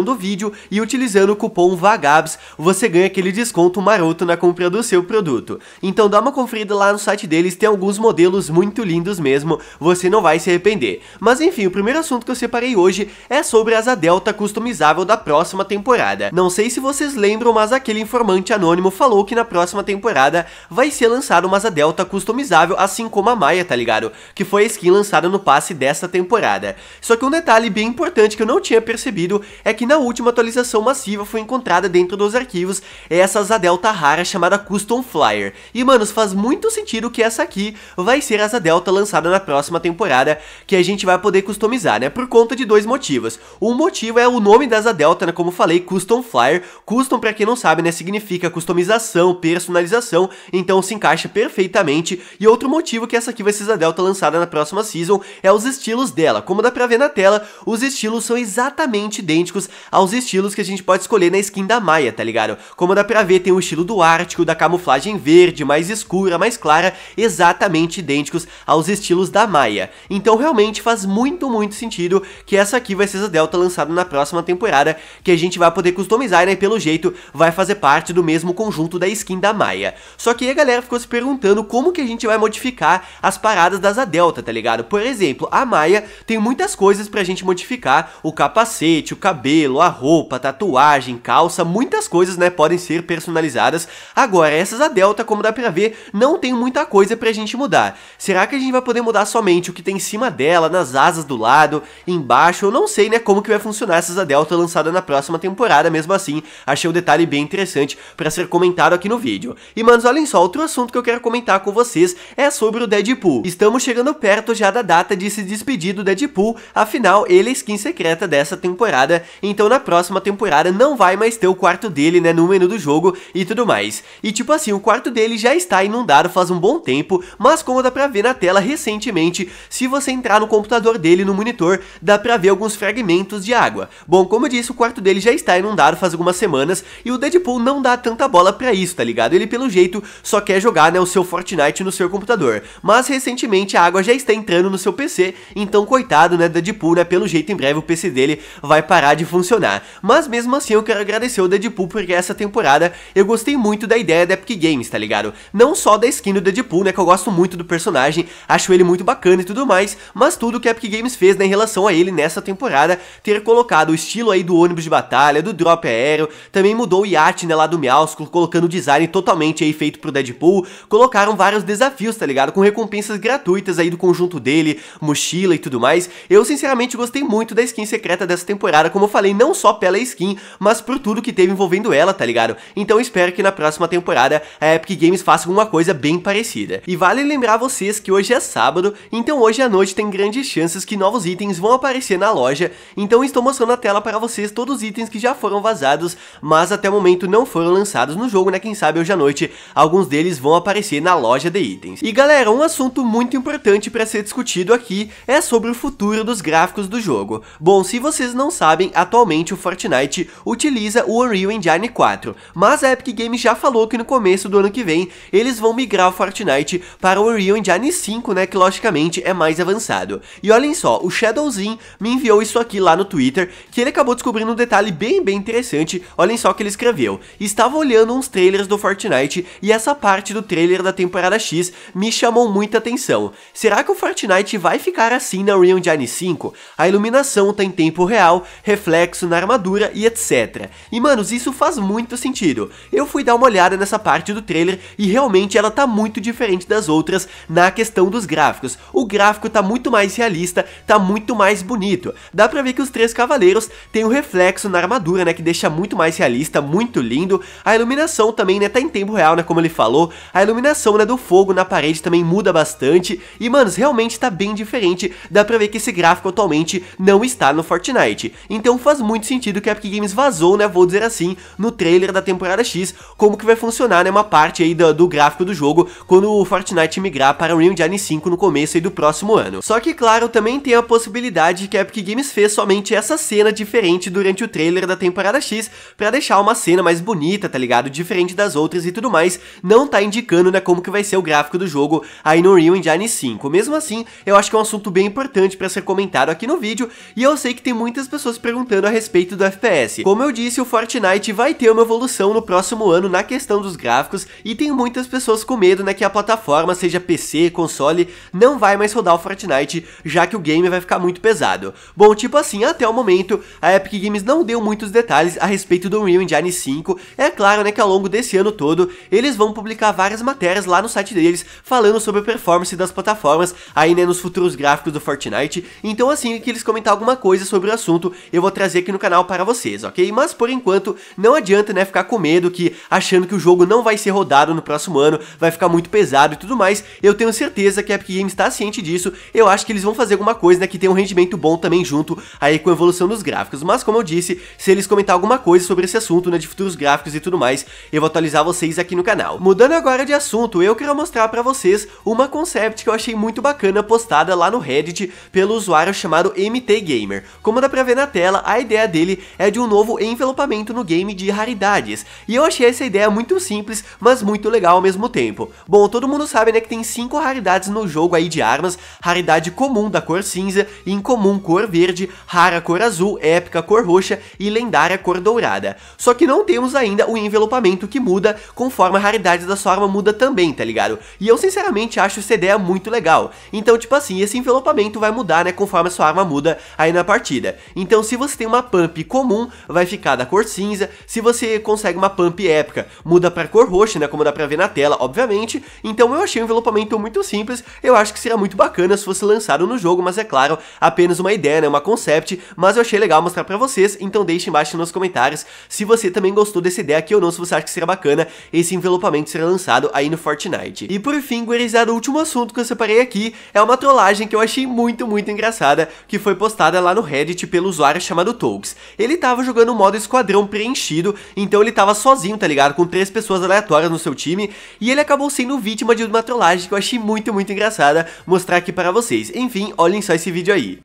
descrição do vídeo e utilizando o cupom VAGABS, você ganha aquele desconto maroto na compra do seu produto. Então dá uma conferida lá no site deles, tem alguns modelos muito lindos mesmo, você não vai se arrepender. Mas enfim, o primeiro assunto que eu separei hoje é sobre a asa delta customizável da próxima temporada. Não sei se vocês lembram, mas aquele informante anônimo falou que na próxima temporada vai ser lançado uma asa delta customizável, assim como a Maia, tá ligado? Que foi a skin lançada no passe dessa temporada. Só que um detalhe bem importante que eu não tinha percebido é que que na última atualização massiva foi encontrada dentro dos arquivos essa asa delta rara chamada Custom Flyer. E, manos, faz muito sentido que essa aqui vai ser a asa delta lançada na próxima temporada, que a gente vai poder customizar, né? Por conta de dois motivos. Um motivo é o nome da asa delta, né? Como falei, Custom Flyer. Custom, pra quem não sabe, né? Significa customização, personalização, então se encaixa perfeitamente. E outro motivo que essa aqui vai ser asa delta lançada na próxima season é os estilos dela. Como dá pra ver na tela, os estilos são exatamente idênticos aos estilos que a gente pode escolher na skin da Maia, tá ligado? Como dá pra ver, tem o estilo do Ártico, da camuflagem verde, mais escura, mais clara, exatamente idênticos aos estilos da Maia. Então realmente faz muito, muito sentido que essa aqui vai ser a Delta lançada na próxima temporada, que a gente vai poder customizar, né? E pelo jeito vai fazer parte do mesmo conjunto da skin da Maia. Só que aí a galera ficou se perguntando como que a gente vai modificar as paradas das Delta, tá ligado? Por exemplo, a Maia tem muitas coisas pra gente modificar, o capacete, o cabelo, cabelo, a roupa, tatuagem, calça, muitas coisas, né, podem ser personalizadas. Agora, essas a Delta, como dá pra ver, não tem muita coisa pra gente mudar. Será que a gente vai poder mudar somente o que tem em cima dela, nas asas do lado, embaixo? Eu não sei, né, como que vai funcionar essas a Delta lançada na próxima temporada, mesmo assim, achei o um detalhe bem interessante para ser comentado aqui no vídeo. E, manos, olhem só, outro assunto que eu quero comentar com vocês é sobre o Deadpool. Estamos chegando perto já da data de se despedir do Deadpool, afinal, ele é skin secreta dessa temporada, então na próxima temporada não vai mais ter o quarto dele, né, no menu do jogo e tudo mais. E tipo assim, o quarto dele já está inundado faz um bom tempo, mas como dá pra ver na tela recentemente, se você entrar no computador dele, no monitor, dá pra ver alguns fragmentos de água. Bom, como eu disse, o quarto dele já está inundado faz algumas semanas, e o Deadpool não dá tanta bola pra isso, tá ligado? Ele pelo jeito só quer jogar, né, o seu Fortnite no seu computador. Mas recentemente a água já está entrando no seu PC, então coitado, né, Deadpool, né, pelo jeito em breve o PC dele vai parar de funcionar funcionar. Mas mesmo assim eu quero agradecer o Deadpool porque essa temporada eu gostei muito da ideia da Epic Games, tá ligado? Não só da skin do Deadpool, né, que eu gosto muito do personagem, acho ele muito bacana e tudo mais, mas tudo que a Epic Games fez né, em relação a ele nessa temporada, ter colocado o estilo aí do ônibus de batalha, do drop aéreo, também mudou o iate né, lá do Miausculo, colocando o design totalmente aí feito pro Deadpool, colocaram vários desafios, tá ligado? Com recompensas gratuitas aí do conjunto dele, mochila e tudo mais. Eu sinceramente gostei muito da skin secreta dessa temporada, como eu falei não só pela skin, mas por tudo que teve envolvendo ela, tá ligado? Então espero que na próxima temporada a Epic Games faça alguma coisa bem parecida. E vale lembrar vocês que hoje é sábado, então hoje à noite tem grandes chances que novos itens vão aparecer na loja, então estou mostrando na tela para vocês todos os itens que já foram vazados, mas até o momento não foram lançados no jogo, né? Quem sabe hoje à noite alguns deles vão aparecer na loja de itens. E galera, um assunto muito importante para ser discutido aqui é sobre o futuro dos gráficos do jogo. Bom, se vocês não sabem, atualmente atualmente o Fortnite utiliza o Unreal Engine 4, mas a Epic Games já falou que no começo do ano que vem eles vão migrar o Fortnite para o Unreal Engine 5, né, que logicamente é mais avançado. E olhem só, o Shadowzin me enviou isso aqui lá no Twitter, que ele acabou descobrindo um detalhe bem, bem interessante, olhem só o que ele escreveu. Estava olhando uns trailers do Fortnite e essa parte do trailer da temporada X me chamou muita atenção. Será que o Fortnite vai ficar assim na Unreal Engine 5? A iluminação tá em tempo real, reflexo reflexo na armadura e etc. E manos, isso faz muito sentido. Eu fui dar uma olhada nessa parte do trailer e realmente ela tá muito diferente das outras na questão dos gráficos. O gráfico tá muito mais realista, tá muito mais bonito. Dá pra ver que os três cavaleiros têm o um reflexo na armadura, né, que deixa muito mais realista, muito lindo. A iluminação também, né, tá em tempo real, né, como ele falou. A iluminação, né, do fogo na parede também muda bastante. E, manos, realmente tá bem diferente. Dá pra ver que esse gráfico atualmente não está no Fortnite. Então faz muito sentido que a Epic Games vazou, né, vou dizer assim, no trailer da temporada X, como que vai funcionar, né, uma parte aí do, do gráfico do jogo quando o Fortnite migrar para o Unreal Engine 5 no começo aí do próximo ano. Só que, claro, também tem a possibilidade que a Epic Games fez somente essa cena diferente durante o trailer da temporada X para deixar uma cena mais bonita, tá ligado? Diferente das outras e tudo mais, não tá indicando, né, como que vai ser o gráfico do jogo aí no Unreal Engine 5. Mesmo assim, eu acho que é um assunto bem importante para ser comentado aqui no vídeo e eu sei que tem muitas pessoas perguntando comentando a respeito do FPS. Como eu disse, o Fortnite vai ter uma evolução no próximo ano na questão dos gráficos e tem muitas pessoas com medo né, que a plataforma, seja PC, console, não vai mais rodar o Fortnite, já que o game vai ficar muito pesado. Bom, tipo assim, até o momento, a Epic Games não deu muitos detalhes a respeito do Unreal Engine 5. É claro né, que ao longo desse ano todo, eles vão publicar várias matérias lá no site deles, falando sobre a performance das plataformas, aí né, nos futuros gráficos do Fortnite. Então assim que eles comentar alguma coisa sobre o assunto, eu vou trazer trazer aqui no canal para vocês, ok? Mas por enquanto, não adianta né, ficar com medo que, achando que o jogo não vai ser rodado no próximo ano, vai ficar muito pesado e tudo mais, eu tenho certeza que a Epic Games está ciente disso, eu acho que eles vão fazer alguma coisa né, que tenha um rendimento bom também junto aí com a evolução dos gráficos, mas como eu disse, se eles comentar alguma coisa sobre esse assunto, né, de futuros gráficos e tudo mais, eu vou atualizar vocês aqui no canal. Mudando agora de assunto, eu quero mostrar para vocês uma concept que eu achei muito bacana postada lá no Reddit pelo usuário chamado MT Gamer. Como dá pra ver na tela, a a ideia dele é de um novo envelopamento no game de raridades, e eu achei essa ideia muito simples, mas muito legal ao mesmo tempo. Bom, todo mundo sabe né, que tem 5 raridades no jogo aí de armas, raridade comum da cor cinza, incomum cor verde, rara cor azul, épica cor roxa e lendária cor dourada. Só que não temos ainda o envelopamento que muda conforme a raridade da sua arma muda também, tá ligado? E eu sinceramente acho essa ideia muito legal. Então tipo assim, esse envelopamento vai mudar né, conforme a sua arma muda aí na partida. Então se você tem uma pump comum, vai ficar da cor cinza. Se você consegue uma pump épica, muda pra cor roxa, né? Como dá pra ver na tela, obviamente. Então eu achei um envelopamento muito simples. Eu acho que seria muito bacana se fosse lançado no jogo, mas é claro, apenas uma ideia, né? Uma concept. Mas eu achei legal mostrar pra vocês, então deixe embaixo nos comentários se você também gostou dessa ideia aqui ou não, se você acha que seria bacana esse envelopamento ser lançado aí no Fortnite. E por fim, gurizada, o último assunto que eu separei aqui é uma trollagem que eu achei muito, muito engraçada, que foi postada lá no Reddit pelo usuário chamado Battletoads. Ele tava jogando o modo esquadrão preenchido, então ele tava sozinho, tá ligado? Com três pessoas aleatórias no seu time, e ele acabou sendo vítima de uma trollagem que eu achei muito, muito engraçada mostrar aqui para vocês. Enfim, olhem só esse vídeo aí.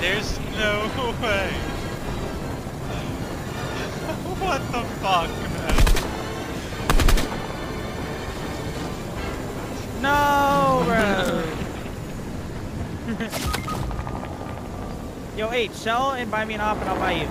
There's no way. what the fuck, man? No, bro. Yo, H, sell and buy me an op and I'll buy you.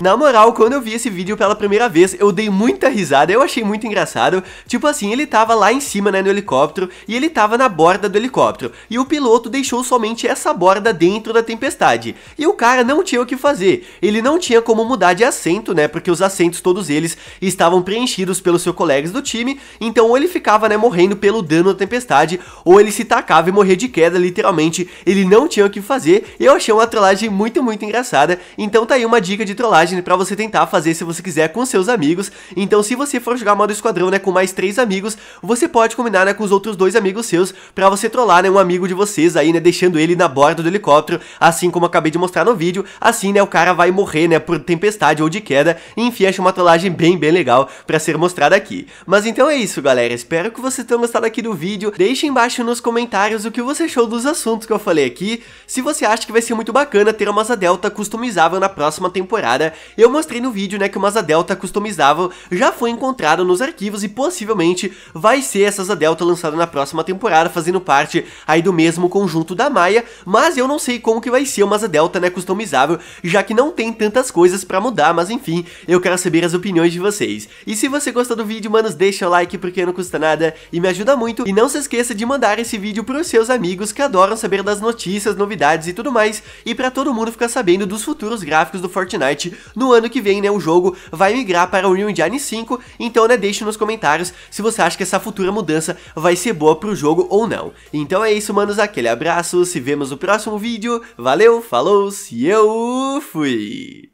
Na moral, quando eu vi esse vídeo pela primeira vez, eu dei muita risada, eu achei muito engraçado. Tipo assim, ele tava lá em cima, né, no helicóptero, e ele tava na borda do helicóptero. E o piloto deixou somente essa borda dentro da tempestade. E o cara não tinha o que fazer. Ele não tinha como mudar de assento, né, porque os assentos todos eles estavam preenchidos pelos seus colegas do time. Então ou ele ficava, né, morrendo pelo dano da tempestade, ou ele se tacava e morria de queda, literalmente. Ele não tinha o que fazer. Eu achei uma trollagem muito, muito engraçada. Então tá aí uma dica de trollagem para você tentar fazer se você quiser com seus amigos. Então se você for jogar modo esquadrão, né, com mais três amigos, você pode combinar, né, com os outros dois amigos seus para você trollar, né, um amigo de vocês aí, né, deixando ele na borda do helicóptero, assim como acabei de mostrar no vídeo. Assim, né, o cara vai morrer, né, por tempestade ou de queda. enfim, acho uma trollagem bem, bem legal para ser mostrada aqui. Mas então é isso, galera. Espero que vocês tenham gostado aqui do vídeo. Deixe embaixo nos comentários o que você achou dos assuntos que eu falei aqui. Se você acha que vai ser muito bacana ter uma asa delta customizável na próxima temporada eu mostrei no vídeo, né, que uma asa delta customizável já foi encontrada nos arquivos e possivelmente vai ser essa asa delta lançada na próxima temporada, fazendo parte aí do mesmo conjunto da Maia, mas eu não sei como que vai ser uma asa delta, né, customizável, já que não tem tantas coisas pra mudar, mas enfim, eu quero saber as opiniões de vocês. E se você gostou do vídeo, manos, deixa o like porque não custa nada e me ajuda muito, e não se esqueça de mandar esse vídeo pros seus amigos que adoram saber das notícias, novidades e tudo mais, e pra todo mundo ficar sabendo dos futuros gráficos do Fortnite no ano que vem, né, o jogo vai migrar para o Unreal Engine 5, então, né, deixe nos comentários se você acha que essa futura mudança vai ser boa pro jogo ou não. Então é isso, manos, aquele abraço, se vemos no próximo vídeo, valeu, falou, se eu fui!